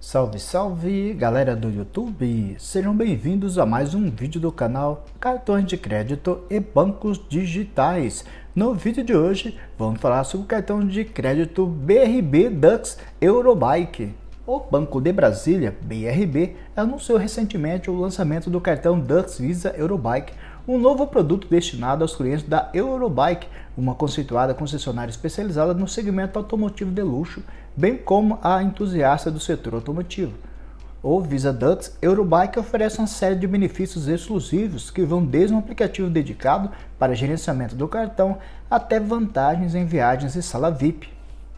Salve, salve, galera do YouTube! Sejam bem-vindos a mais um vídeo do canal Cartões de Crédito e Bancos Digitais. No vídeo de hoje, vamos falar sobre o cartão de crédito BRB Dux Eurobike. O Banco de Brasília, BRB, anunciou recentemente o lançamento do cartão Dux Visa Eurobike, um novo produto destinado aos clientes da Eurobike, uma conceituada concessionária especializada no segmento automotivo de luxo, bem como a entusiasta do setor automotivo. O Visa Dux Eurobike oferece uma série de benefícios exclusivos que vão desde um aplicativo dedicado para gerenciamento do cartão até vantagens em viagens e sala VIP.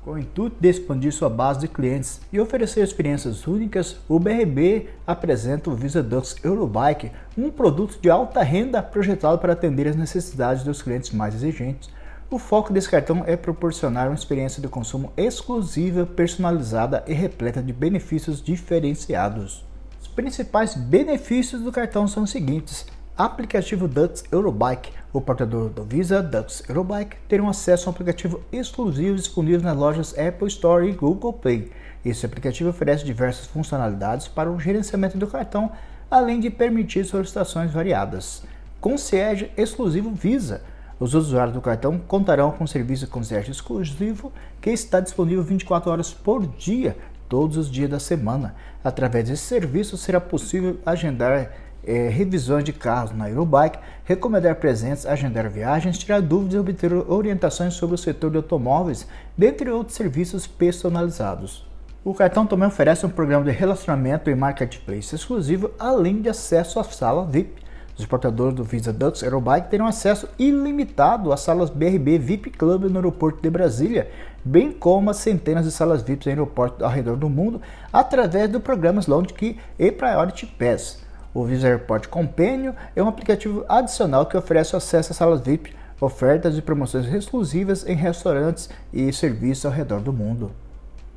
Com o intuito de expandir sua base de clientes e oferecer experiências únicas, o BRB apresenta o Visa Dux Eurobike, um produto de alta renda projetado para atender as necessidades dos clientes mais exigentes. O foco desse cartão é proporcionar uma experiência de consumo exclusiva, personalizada e repleta de benefícios diferenciados. Os principais benefícios do cartão são os seguintes: aplicativo Dux Eurobike. O portador do Visa Dux Eurobike terá um acesso a um aplicativo exclusivo disponível nas lojas Apple Store e Google Play. Esse aplicativo oferece diversas funcionalidades para o gerenciamento do cartão, além de permitir solicitações variadas. Concierge exclusivo Visa. Os usuários do cartão contarão com um serviço concierge exclusivo que está disponível 24 horas por dia, todos os dias da semana. Através desse serviço será possível agendar é, revisões de carros na Eurobike, recomendar presentes, agendar viagens, tirar dúvidas e obter orientações sobre o setor de automóveis, dentre outros serviços personalizados. O cartão também oferece um programa de relacionamento e marketplace exclusivo, além de acesso à sala VIP. Os portadores do Visa Dutch Aerobike terão acesso ilimitado às salas BRB VIP Club no aeroporto de Brasília, bem como a centenas de salas VIPs em aeroportos ao redor do mundo, através do programa Lounge Key e Priority Pass. O Visa AirPort Companion é um aplicativo adicional que oferece acesso a salas VIP, ofertas e promoções exclusivas em restaurantes e serviços ao redor do mundo.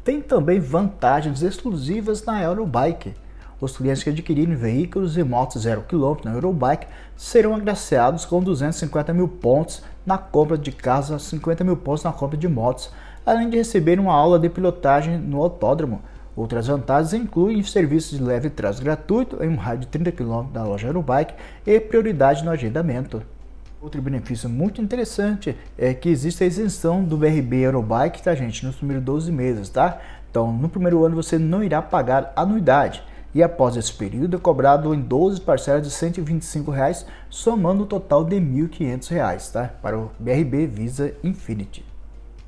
Tem também vantagens exclusivas na Eurobike. Os clientes que adquirirem veículos e motos 0 km na Eurobike serão agraciados com 250 mil pontos na compra de casa, 50 mil pontos na compra de motos, além de receber uma aula de pilotagem no autódromo Outras vantagens incluem serviços de leve trás gratuito em um raio de 30 km da loja Aerobike e prioridade no agendamento. Outro benefício muito interessante é que existe a isenção do BRB Aerobike, tá gente, nos primeiros 12 meses, tá? Então, no primeiro ano você não irá pagar anuidade e após esse período é cobrado em 12 parcelas de R$ 125,00, somando um total de R$ 1.500,00, tá? Para o BRB Visa Infinity.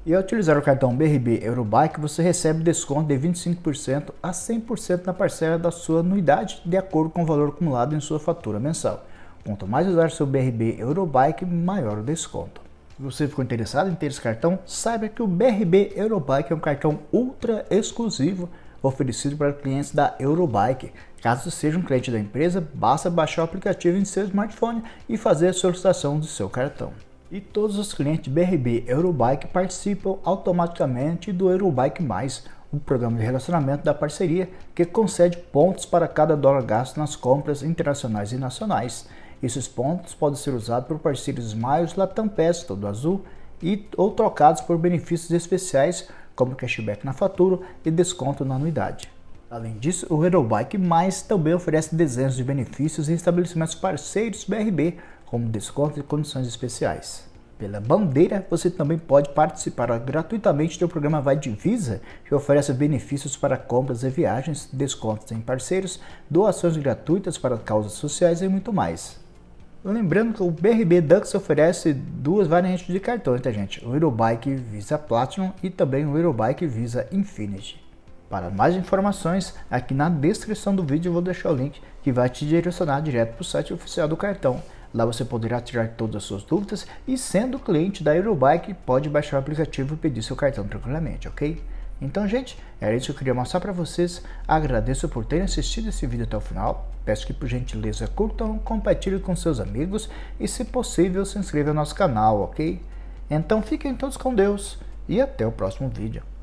E ao utilizar o cartão BRB Eurobike, você recebe desconto de 25% a 100% na parcela da sua anuidade, de acordo com o valor acumulado em sua fatura mensal. Quanto mais usar seu BRB Eurobike, maior o desconto. Se você ficou interessado em ter esse cartão, saiba que o BRB Eurobike é um cartão ultra exclusivo oferecido para clientes da Eurobike. Caso seja um cliente da empresa, basta baixar o aplicativo em seu smartphone e fazer a solicitação do seu cartão. E todos os clientes BRB Eurobike participam automaticamente do Eurobike Mais, o um programa de relacionamento da parceria que concede pontos para cada dólar gasto nas compras internacionais e nacionais. Esses pontos podem ser usados por parceiros Miles Latam PES, Todo Azul, e, ou trocados por benefícios especiais como cashback na fatura e desconto na anuidade. Além disso, o Eurobike Mais também oferece dezenas de benefícios em estabelecimentos parceiros BRB, como descontos e condições especiais. Pela bandeira, você também pode participar gratuitamente do programa Vai Divisa, que oferece benefícios para compras e viagens, descontos em parceiros, doações gratuitas para causas sociais e muito mais. Lembrando que o BRB Dux oferece duas variantes de cartões, tá né, gente? O Eurobike Visa Platinum e também o Eurobike Visa Infinity. Para mais informações, aqui na descrição do vídeo eu vou deixar o link que vai te direcionar direto para o site oficial do cartão Lá você poderá tirar todas as suas dúvidas e, sendo cliente da Eurobike, pode baixar o aplicativo e pedir seu cartão tranquilamente, ok? Então, gente, era isso que eu queria mostrar para vocês. Agradeço por terem assistido esse vídeo até o final. Peço que, por gentileza, curtam, compartilhem com seus amigos e, se possível, se inscrevam no nosso canal, ok? Então, fiquem todos com Deus e até o próximo vídeo.